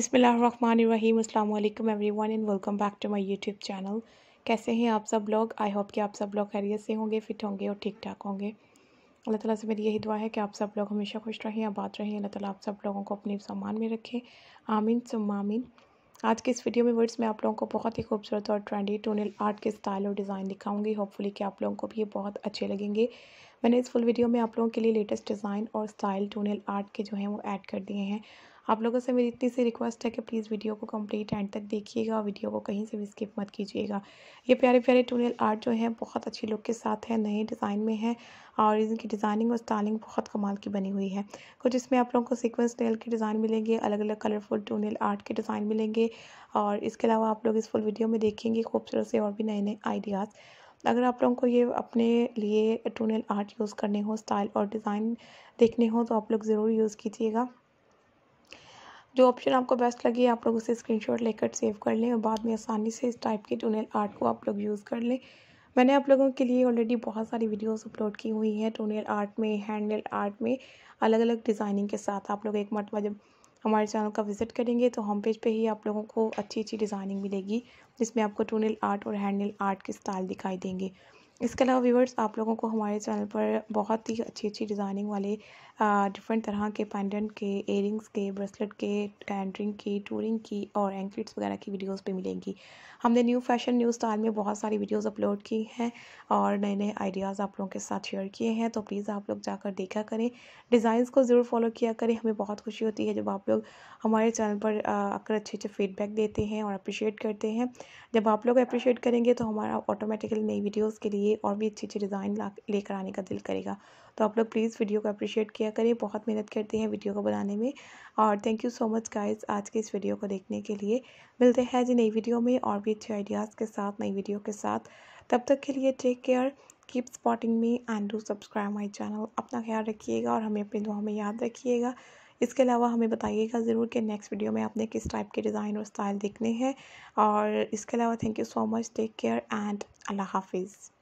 अस्सलाम वालेकुम everyone and welcome back to my YouTube channel कैसे हैं आप सब लोग आई होप कि आप सब लोग खैरियत से होंगे फिट होंगे और ठीक ठाक होंगे अल्लाह ताला से मेरी यही दुआ है कि आप सब लोग हमेशा खुश रहें आबाद रहें अल्लाह ताला आप सब लोगों को अपने सामान में रखें आमीन सुमामीन आज के इस वीडियो में वर्ड्स में आप लोगों को बहुत ही खूबसूरत और ट्रेंडी टोनल आर्ट के स्टाइल और डिज़ाइन दिखाऊंगी होपफुली कि आप लोगों को भी ये बहुत अच्छे लगेंगे मैंने इस फुल वीडियो में आप लोगों के लिए लेटेस्ट डिज़ाइन और स्टाइल टोनल आर्ट के जो हैं वो ऐड कर दिए हैं आप लोगों से मेरी इतनी सी रिक्वेस्ट है कि प्लीज़ वीडियो को कंप्लीट एंड तक देखिएगा वीडियो को कहीं से भी स्किप मत कीजिएगा ये प्यारे प्यारे टूनियल आर्ट जो है बहुत अच्छी लुक के साथ है नए डिज़ाइन में है और इनकी डिज़ाइनिंग और स्टाइलिंग बहुत कमाल की बनी हुई है कुछ इसमें आप लोगों को सिक्वेंस नेल के डिज़ाइन मिलेंगे अलग अलग कलरफुल टूनियल आर्ट के डिज़ाइन मिलेंगे और इसके अलावा आप लोग इस फुल वीडियो में देखेंगे खूबसूरत से और भी नए नए आइडियाज़ अगर आप लोगों को ये अपने लिए टूनियल आर्ट यूज़ करने हो स्टाइल और डिज़ाइन देखने हो तो आप लोग ज़रूर यूज़ कीजिएगा जो ऑप्शन आपको बेस्ट लगे आप लोग उसे स्क्रीनशॉट लेकर सेव कर लें और बाद में आसानी से इस टाइप के टूनेल आर्ट को आप लोग यूज़ कर लें मैंने आप लोगों के लिए ऑलरेडी बहुत सारी वीडियोस अपलोड की हुई हैं टोनेल आर्ट में हैंड नेल आर्ट में अलग अलग डिज़ाइनिंग के साथ आप लोग एक मरतबा जब हमारे चैनल का विज़िट करेंगे तो होम पेज पे ही आप लोगों को अच्छी अच्छी डिज़ाइनिंग मिलेगी जिसमें आपको टोनेल आर्ट और हैंड नेल आर्ट के स्टाइल दिखाई देंगे इसके अलावा व्यूअर्स आप लोगों को हमारे चैनल पर बहुत ही अच्छी अच्छी डिज़ाइनिंग वाले डिफरेंट तरह के पैंडेंट के एयरिंग्स के ब्रेसलेट के टैंडरिंग की टूरिंग की और एंकलेट्स वगैरह की वीडियोस भी मिलेंगी हमने न्यू फैशन न्यू स्टाइल में बहुत सारी वीडियोस अपलोड की हैं और नए नए आइडियाज़ आप लोगों के साथ शेयर किए हैं तो प्लीज़ आप लोग जाकर देखा करें डिज़ाइंस को ज़रूर फॉलो किया करें हमें बहुत खुशी होती है जब आप लोग हमारे चैनल पर आकर अच्छे अच्छे फीडबैक देते हैं और अप्रिशिएट करते हैं जब आप लोग अप्रिशिएट करेंगे तो हमारा ऑटोमेटिकली नई वीडियोज़ के लिए लिए और भी अच्छी अच्छी डिज़ाइन ला लेकर आने का दिल करेगा तो आप लोग प्लीज़ वीडियो को अप्रिशिएट किया करें बहुत मेहनत करते हैं वीडियो को बनाने में और thank you so much guys आज के इस वीडियो को देखने के लिए मिलते हैं जी नई वीडियो में और भी अच्छे आइडियाज़ के साथ नई वीडियो के साथ तब तक के लिए take care keep spotting me and do subscribe my channel अपना ख्याल रखिएगा और हमें अपनी दुआ में याद रखिएगा इसके अलावा हमें बताइएगा ज़रूर कि नेक्स्ट वीडियो में आपने किस टाइप के डिज़ाइन और स्टाइल देखने हैं और इसके अलावा thank you so much take care and अल्लाह हाफिज़